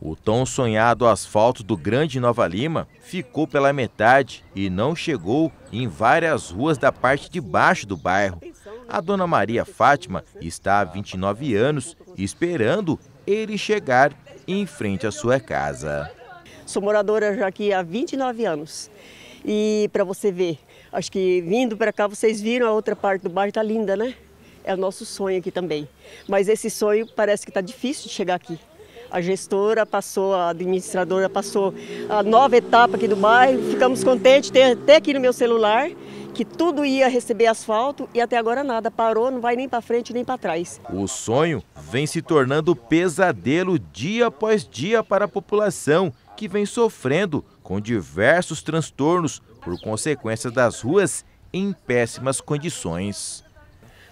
O tão sonhado asfalto do Grande Nova Lima ficou pela metade e não chegou em várias ruas da parte de baixo do bairro. A dona Maria Fátima está há 29 anos esperando ele chegar em frente à sua casa. Sou moradora já aqui há 29 anos. E para você ver, acho que vindo para cá vocês viram a outra parte do bairro está linda, né? É o nosso sonho aqui também. Mas esse sonho parece que está difícil de chegar aqui a gestora passou, a administradora passou a nova etapa aqui do bairro. Ficamos contentes, tem até aqui no meu celular que tudo ia receber asfalto e até agora nada, parou, não vai nem para frente nem para trás. O sonho vem se tornando pesadelo dia após dia para a população que vem sofrendo com diversos transtornos por consequência das ruas em péssimas condições.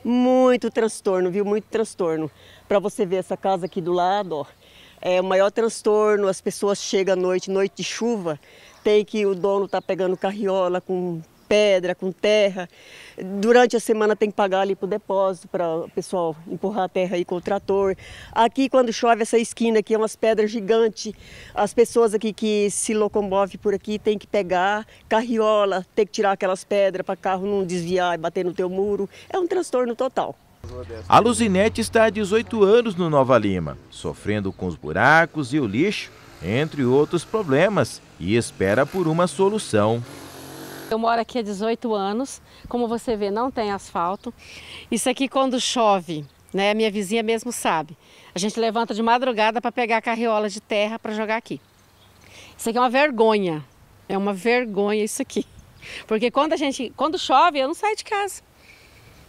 Muito transtorno, viu? Muito transtorno. Para você ver essa casa aqui do lado, ó, é o maior transtorno, as pessoas chegam à noite, noite de chuva, tem que o dono tá pegando carriola com pedra, com terra. Durante a semana tem que pagar ali para o depósito, para o pessoal empurrar a terra aí com o trator. Aqui, quando chove, essa esquina aqui é umas pedras gigantes. As pessoas aqui que se locomovem por aqui tem que pegar carriola, tem que tirar aquelas pedras para carro não desviar e bater no teu muro. É um transtorno total. A Luzinete está há 18 anos no Nova Lima, sofrendo com os buracos e o lixo, entre outros problemas, e espera por uma solução. Eu moro aqui há 18 anos, como você vê, não tem asfalto. Isso aqui quando chove, né, minha vizinha mesmo sabe. A gente levanta de madrugada para pegar a carriola de terra para jogar aqui. Isso aqui é uma vergonha. É uma vergonha isso aqui. Porque quando a gente, quando chove, eu não saio de casa.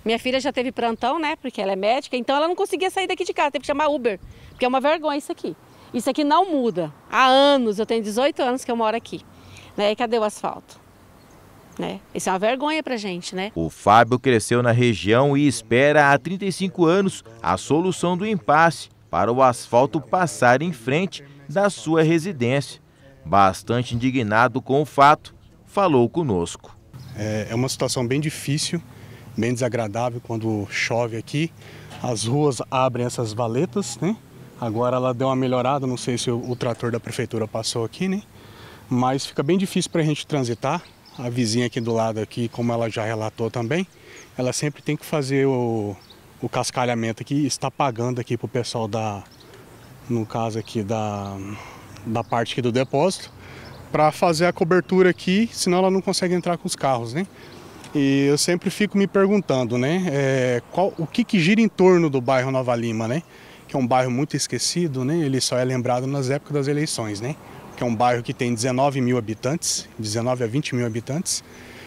Minha filha já teve plantão, né? Porque ela é médica, então ela não conseguia sair daqui de casa, teve que chamar Uber, porque é uma vergonha isso aqui. Isso aqui não muda. Há anos, eu tenho 18 anos que eu moro aqui. Né? E cadê o asfalto? Né? Isso é uma vergonha pra gente, né? O Fábio cresceu na região e espera há 35 anos a solução do impasse para o asfalto passar em frente da sua residência. Bastante indignado com o fato, falou conosco. É, é uma situação bem difícil bem desagradável quando chove aqui. As ruas abrem essas valetas, né? Agora ela deu uma melhorada, não sei se o, trator da prefeitura passou aqui, né? Mas fica bem difícil para a gente transitar. A vizinha aqui do lado aqui, como ela já relatou também, ela sempre tem que fazer o, o cascalhamento aqui, está pagando aqui para o pessoal da, no caso aqui da, da parte aqui do depósito, para fazer a cobertura aqui, senão ela não consegue entrar com os carros, né? E eu sempre fico me perguntando, né, é, qual, o que, que gira em torno do bairro Nova Lima, né? Que é um bairro muito esquecido, né? Ele só é lembrado nas épocas das eleições, né? Que é um bairro que tem 19 mil habitantes, 19 a 20 mil habitantes.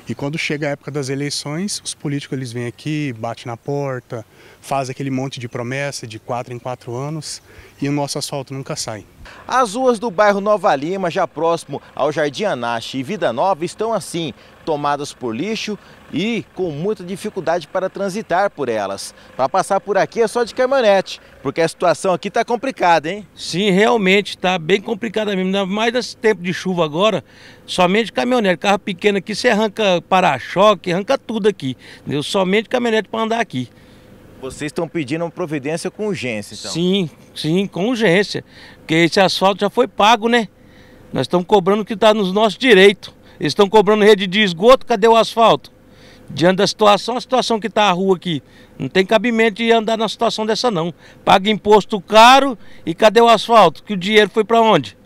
E quando chega a época das eleições, os políticos eles vêm aqui, batem na porta, fazem aquele monte de promessa de quatro em quatro anos e o nosso asfalto nunca sai. As ruas do bairro Nova Lima, já próximo ao Jardim Anache e Vida Nova, estão assim, tomadas por lixo e com muita dificuldade para transitar por elas. Para passar por aqui é só de caminhonete, porque a situação aqui está complicada, hein? Sim, realmente está bem complicada mesmo. Ainda mais nesse tempo de chuva agora, somente caminhonete. Carro pequeno aqui, você arranca para-choque, arranca tudo aqui. Entendeu? Somente caminhonete para andar aqui. Vocês estão pedindo uma providência com urgência, então? Sim, sim, com urgência. Porque esse asfalto já foi pago, né? Nós estamos cobrando o que está nos nossos direitos. Eles estão cobrando rede de esgoto, cadê o asfalto? Diante da situação, a situação que está a rua aqui. Não tem cabimento de andar na situação dessa, não. Paga imposto caro e cadê o asfalto? Que o dinheiro foi para onde?